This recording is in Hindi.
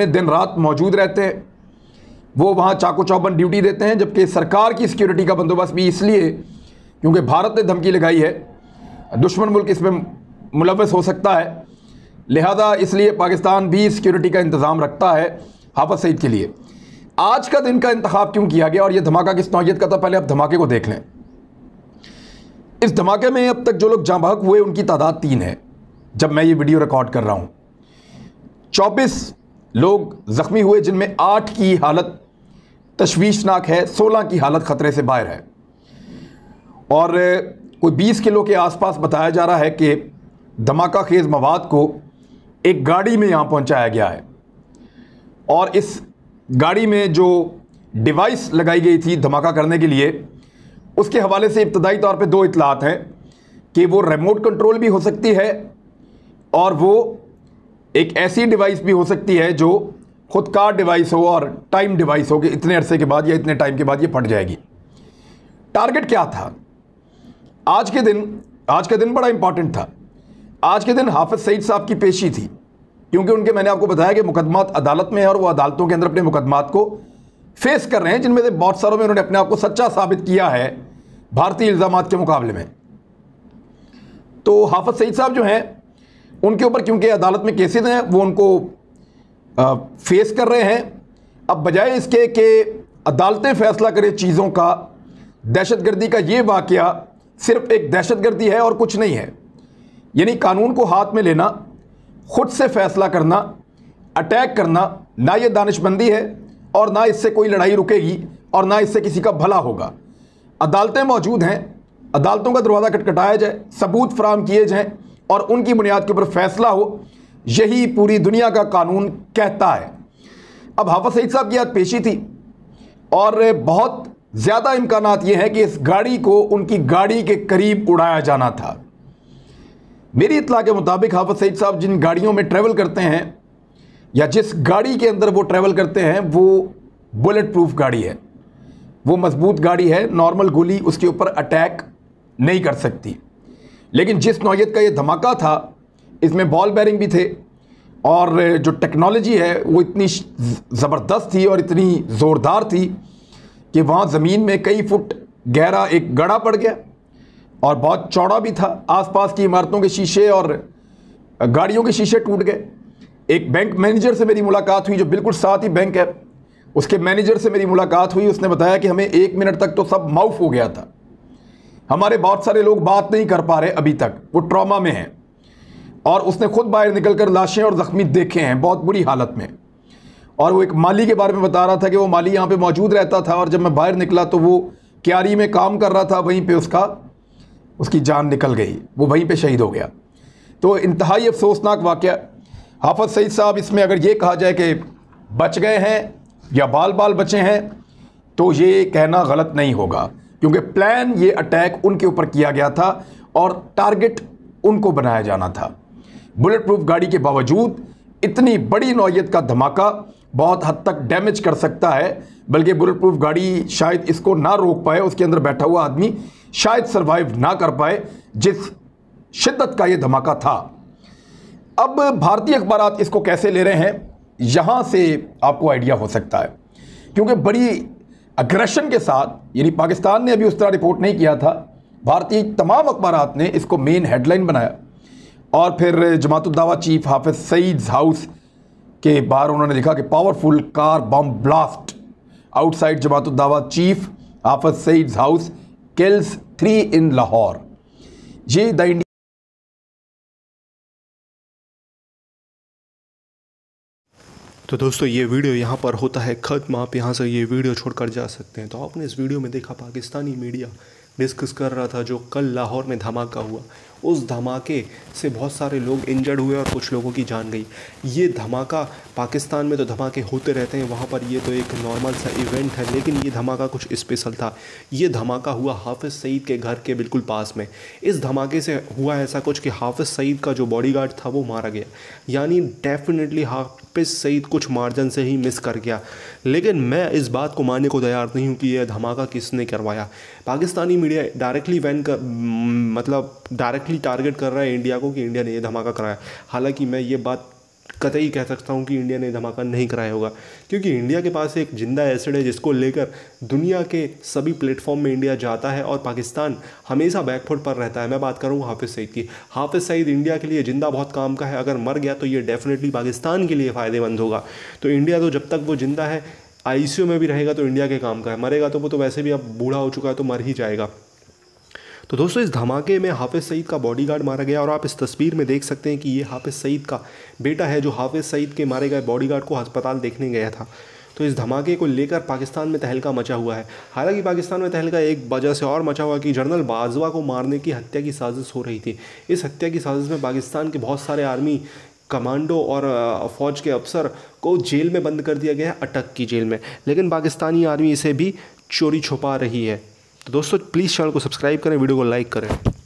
दिन रात मौजूद रहते हैं वो वहाँ चाको चौबन ड्यूटी देते हैं जबकि सरकार की सिक्योरिटी का बंदोबस्त भी इसलिए क्योंकि भारत ने धमकी लगाई है दुश्मन मुल्क इसमें मुलवस हो सकता है लिहाजा इसलिए पाकिस्तान भी सिक्योरिटी का इंतज़ाम रखता है हाफज सईद के लिए आज का दिन का इंतखब क्यों किया गया और यह धमाका किस नौत का था पहले आप धमाके को देख लें इस धमाके में अब तक जो लोग जहाँ हुए उनकी तादाद तीन है जब मैं ये वीडियो रिकॉर्ड कर रहा हूँ चौबीस लोग ज़ख्मी हुए जिनमें आठ की हालत तशवीशनाक है सोलह की हालत ख़तरे से बाहर है और कोई बीस किलो के आसपास बताया जा रहा है कि धमाका खेज़ मवाद को एक गाड़ी में यहाँ पहुँचाया गया है और इस गाड़ी में जो डिवाइस लगाई गई थी धमाका करने के लिए उसके हवाले से इब्तदाई तौर पे दो इतलात हैं कि वो रिमोट कंट्रोल भी हो सकती है और वो एक ऐसी डिवाइस भी हो सकती है जो खुद का डिवाइस हो और टाइम डिवाइस हो कि इतने अरसे के बाद या इतने टाइम के बाद ये फट जाएगी टारगेट क्या था आज के दिन आज का दिन बड़ा इंपॉर्टेंट था आज के दिन हाफिज सईद साहब की पेशी थी क्योंकि उनके मैंने आपको बताया कि मुकदमात अदालत में है और वो अदालतों के अंदर अपने मुकदमात को फेस कर रहे हैं जिनमें से बहुत सारों में उन्होंने अपने आप को सच्चा साबित किया है भारतीय इल्ज़ाम के मुकाबले में तो हाफिज सईद साहब जो हैं उनके ऊपर क्योंकि अदालत में केसेज हैं वो उनको आ, फेस कर रहे हैं अब बजाय इसके कि अदालतें फैसला करें चीज़ों का दहशत गर्दी का ये वाक़ सिर्फ एक दहशत गर्दी है और कुछ नहीं है यानी कानून को हाथ में लेना खुद से फैसला करना अटैक करना ना ये दानशबंदी है और ना इससे कोई लड़ाई रुकेगी और ना इससे किसी का भला होगा अदालतें मौजूद हैं अदालतों का दरवाज़ा कटकटाया जाए सबूत फ्राहम किए जाएँ और उनकी बुनियाद के ऊपर फैसला हो यही पूरी दुनिया का कानून कहता है अब हाफा सईद साहब की याद पेशी थी और बहुत ज़्यादा इम्कान ये हैं कि इस गाड़ी को उनकी गाड़ी के करीब उड़ाया जाना था मेरी इतला के मुताबिक हाफज सईद साहब जिन गाड़ियों में ट्रेवल करते हैं या जिस गाड़ी के अंदर वो ट्रैवल करते हैं वो बुलेट प्रूफ गाड़ी है वो मजबूत गाड़ी है नॉर्मल गोली उसके ऊपर अटैक नहीं कर सकती लेकिन जिस नौीयत का ये धमाका था इसमें बॉल बैरिंग भी थे और जो टेक्नोलॉजी है वो इतनी ज़बरदस्त थी और इतनी ज़ोरदार थी कि वहाँ ज़मीन में कई फुट गहरा एक गड़ा पड़ गया और बहुत चौड़ा भी था आसपास की इमारतों के शीशे और गाड़ियों के शीशे टूट गए एक बैंक मैनेजर से मेरी मुलाकात हुई जो बिल्कुल साथ ही बैंक है उसके मैनेजर से मेरी मुलाकात हुई उसने बताया कि हमें एक मिनट तक तो सब माउफ हो गया था हमारे बहुत सारे लोग बात नहीं कर पा रहे अभी तक वो ट्रॉमा में हैं और उसने खुद बाहर निकलकर लाशें और ज़ख्मी देखे हैं बहुत बुरी हालत में और वो एक माली के बारे में बता रहा था कि वो माली यहाँ पे मौजूद रहता था और जब मैं बाहर निकला तो वो क्यारी में काम कर रहा था वहीं पे उसका उसकी जान निकल गई वो वहीं पे शहीद हो गया तो इंतहाई अफसोसनाक वाक़ हाफत सईद साहब इसमें अगर ये कहा जाए कि बच गए हैं या बाल बाल बचे हैं तो ये कहना गलत नहीं होगा क्योंकि प्लान ये अटैक उनके ऊपर किया गया था और टारगेट उनको बनाया जाना था बुलेट प्रूफ गाड़ी के बावजूद इतनी बड़ी नौयत का धमाका बहुत हद तक डैमेज कर सकता है बल्कि बुलेट प्रूफ गाड़ी शायद इसको ना रोक पाए उसके अंदर बैठा हुआ आदमी शायद सर्वाइव ना कर पाए जिस शिद्दत का ये धमाका था अब भारतीय अखबार इसको कैसे ले रहे हैं यहाँ से आपको आइडिया हो सकता है क्योंकि बड़ी अग्रेशन के साथ यानी पाकिस्तान ने अभी उस तरह रिपोर्ट नहीं किया था भारतीय तमाम अखबार ने इसको मेन हेडलाइन बनाया और फिर जमातुद्दावा चीफ हाफिज सईद हाउस के बाहर उन्होंने लिखा कि powerful car bomb blast outside Jamaat-ud-Dawa chief Hafiz Saeed house kills three in Lahore ये द इंडिया तो दोस्तों ये वीडियो यहाँ पर होता है ख़त्म आप यहाँ से ये वीडियो छोड़कर जा सकते हैं तो आपने इस वीडियो में देखा पाकिस्तानी मीडिया डिस्कस कर रहा था जो कल लाहौर में धमाका हुआ उस धमाके से बहुत सारे लोग इंजर्ड हुए और कुछ लोगों की जान गई ये धमाका पाकिस्तान में तो धमाके होते रहते हैं वहाँ पर ये तो एक नॉर्मल सा इवेंट है लेकिन ये धमाका कुछ स्पेशल था ये धमाका हुआ हाफिज़ सईद के घर के बिल्कुल पास में इस धमाके से हुआ ऐसा कुछ कि हाफिज़ सईद का जो बॉडी था वो मारा गया यानी डेफिनेटली हाफिज़ सईद कुछ मार्जन से ही मिस कर गया लेकिन मैं इस बात को मानने को तैयार नहीं हूँ कि यह धमाका किसने करवाया पाकिस्तानी मीडिया डायरेक्टली वैन कर मतलब डायरेक्टली टारगेट कर रहा है इंडिया को कि इंडिया ने ये धमाका कराया हालांकि मैं ये बात कतई कह सकता हूँ कि इंडिया ने धमाका नहीं कराया होगा क्योंकि इंडिया के पास एक जिंदा एसिड है जिसको लेकर दुनिया के सभी प्लेटफॉर्म में इंडिया जाता है और पाकिस्तान हमेशा बैकफुट पर रहता है मैं बात करूँ हाफिज़ सईद की हाफिज़ सईद इंडिया के लिए जिंदा बहुत काम का है अगर मर गया तो ये डेफिनेटली पाकिस्तान के लिए फ़ायदेमंद होगा तो इंडिया तो जब तक वो जिंदा है आई में भी रहेगा तो इंडिया के काम का है मरेगा तो वो तो वैसे भी अब बूढ़ा हो चुका है तो मर ही जाएगा तो दोस्तों इस धमाके में हाफिज़ सईद का बॉडीगार्ड मारा गया और आप इस तस्वीर में देख सकते हैं कि ये हाफिज़ सईद का बेटा है जो हाफिज़ सईद के मारे गए बॉडीगार्ड को अस्पताल देखने गया था तो इस धमाके को लेकर पाकिस्तान में तहलका मचा हुआ है हालांकि पाकिस्तान में तहलका एक वजह से और मचा हुआ कि जनरल बाजवा को मारने की हत्या की साजिश हो रही थी इस हत्या की साजिश में पाकिस्तान के बहुत सारे आर्मी कमांडो और फौज के अफसर को जेल में बंद कर दिया गया है अटक की जेल में लेकिन पाकिस्तानी आर्मी इसे भी चोरी छुपा रही है तो दोस्तों प्लीज़ चैनल को सब्सक्राइब करें वीडियो को लाइक करें